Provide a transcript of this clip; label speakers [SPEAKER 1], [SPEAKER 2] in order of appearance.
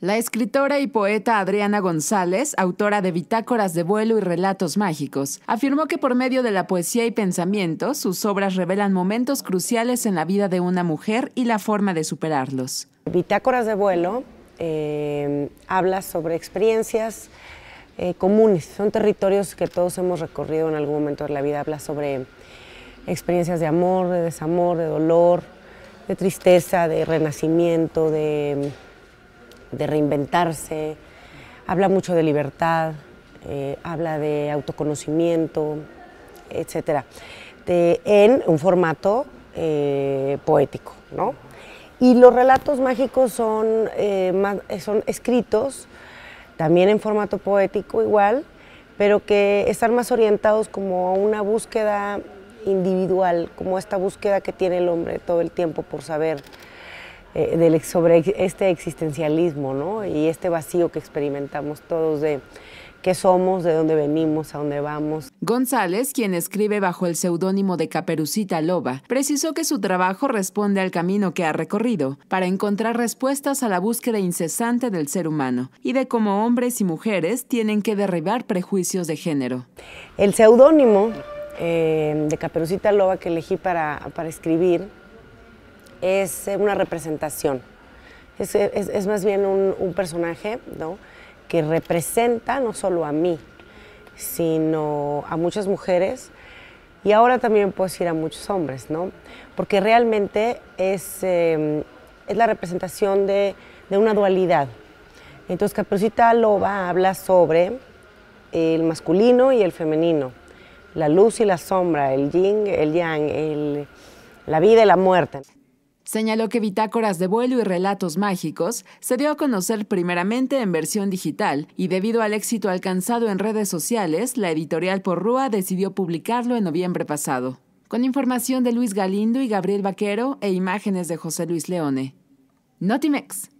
[SPEAKER 1] La escritora y poeta Adriana González, autora de Bitácoras de vuelo y Relatos mágicos, afirmó que por medio de la poesía y pensamiento, sus obras revelan momentos cruciales en la vida de una mujer y
[SPEAKER 2] la forma de superarlos. Bitácoras de vuelo eh, habla sobre experiencias eh, comunes, son territorios que todos hemos recorrido en algún momento de la vida, habla sobre experiencias de amor, de desamor, de dolor, de tristeza, de renacimiento, de de reinventarse, habla mucho de libertad, eh, habla de autoconocimiento, etc. en un formato eh, poético. ¿no? Y los relatos mágicos son, eh, son escritos, también en formato poético igual, pero que están más orientados como a una búsqueda individual, como esta búsqueda que tiene el hombre todo el tiempo por saber eh, sobre este existencialismo ¿no? y este vacío que experimentamos todos de qué somos, de dónde venimos, a dónde vamos.
[SPEAKER 1] González, quien escribe bajo el seudónimo de Caperucita Loba, precisó que su trabajo responde al camino que ha recorrido para encontrar respuestas a la búsqueda incesante del ser humano y de cómo
[SPEAKER 2] hombres y mujeres tienen que derribar prejuicios de género. El seudónimo eh, de Caperucita Loba que elegí para escribir es eh, una representación. Eh, es, más bien un, personaje que representa no solo a mí, sino a muchas mujeres y ahora también puedo decir a muchos hombres, Porque realmente em, es, la representación de, una dualidad. Entonces Capricita Loba habla sobre el masculino y el femenino, la luz y la sombra, el yin, el yang, la vida y la muerte. Señaló
[SPEAKER 1] que Bitácoras de vuelo y relatos mágicos se dio a conocer primeramente en versión digital y debido al éxito alcanzado en redes sociales, la editorial Porrúa decidió publicarlo en noviembre pasado. Con información de Luis Galindo y Gabriel Vaquero e imágenes de José Luis Leone. Notimex.